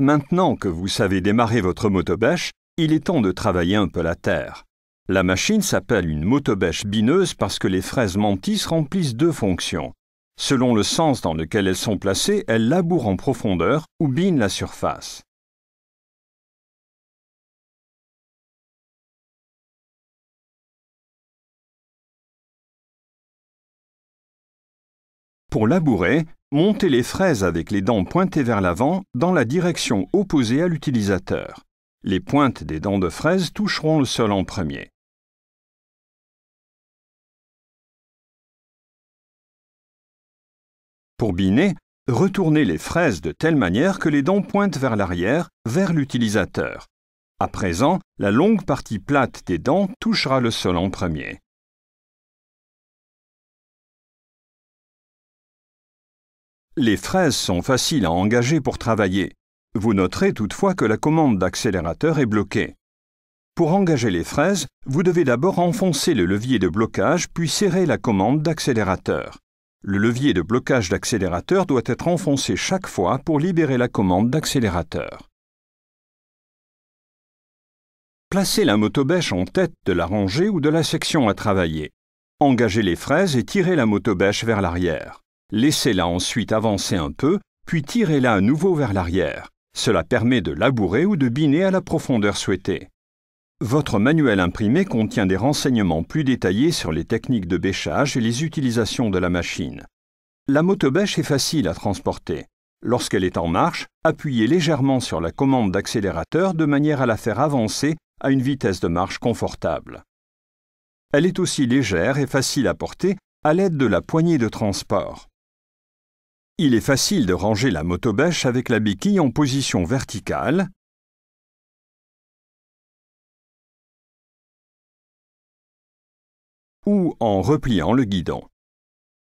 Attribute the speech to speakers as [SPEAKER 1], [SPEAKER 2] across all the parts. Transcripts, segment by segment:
[SPEAKER 1] Maintenant que vous savez démarrer votre motobèche, il est temps de travailler un peu la terre. La machine s'appelle une motobèche bineuse parce que les fraises mantis remplissent deux fonctions. Selon le sens dans lequel elles sont placées, elles labourent en profondeur ou
[SPEAKER 2] binent la surface. Pour labourer, Montez les fraises avec les dents pointées vers l'avant
[SPEAKER 1] dans la direction opposée à l'utilisateur. Les pointes des dents de fraise toucheront le
[SPEAKER 3] sol
[SPEAKER 2] en premier. Pour biner, retournez les fraises de telle manière que
[SPEAKER 3] les dents pointent vers l'arrière, vers l'utilisateur. À présent, la longue partie plate
[SPEAKER 2] des dents touchera le sol en premier. Les fraises sont faciles à engager pour travailler.
[SPEAKER 1] Vous noterez toutefois que la commande d'accélérateur est bloquée. Pour engager les fraises, vous devez d'abord enfoncer le levier de blocage puis serrer la commande d'accélérateur. Le levier de blocage d'accélérateur doit être enfoncé chaque fois pour libérer la commande
[SPEAKER 3] d'accélérateur. Placez la motobèche
[SPEAKER 1] en tête de la rangée ou de la section à travailler. Engagez les fraises et tirez la motobèche vers l'arrière. Laissez-la ensuite avancer un peu, puis tirez-la à nouveau vers l'arrière. Cela permet de labourer ou de biner à la profondeur souhaitée. Votre manuel imprimé contient des renseignements plus détaillés sur les techniques de bêchage et les utilisations de la machine. La motobêche est facile à transporter. Lorsqu'elle est en marche, appuyez légèrement sur la commande d'accélérateur de manière à la faire avancer à une vitesse de marche confortable. Elle est aussi légère et facile à porter à l'aide de la poignée de transport. Il est facile de ranger la motobèche avec la béquille
[SPEAKER 2] en position verticale ou en repliant le guidon.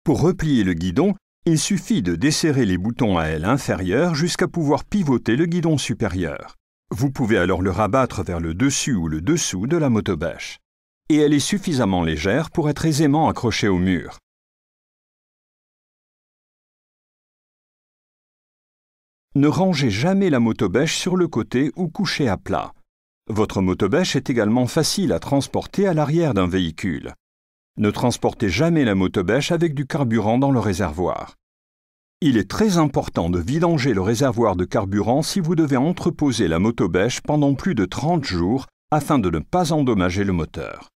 [SPEAKER 1] Pour replier le guidon, il suffit de desserrer les boutons à aile inférieure jusqu'à pouvoir pivoter le guidon supérieur. Vous pouvez alors le rabattre vers le dessus ou le dessous de la
[SPEAKER 2] motobèche. Et elle est suffisamment légère pour être aisément accrochée au mur. Ne rangez
[SPEAKER 1] jamais la motobèche sur le côté ou couchez à plat. Votre motobèche est également facile à transporter à l'arrière d'un véhicule. Ne transportez jamais la motobèche avec du carburant dans le réservoir. Il est très important de vidanger le réservoir de carburant si vous devez entreposer la motobèche pendant plus de 30 jours afin de ne pas
[SPEAKER 2] endommager le moteur.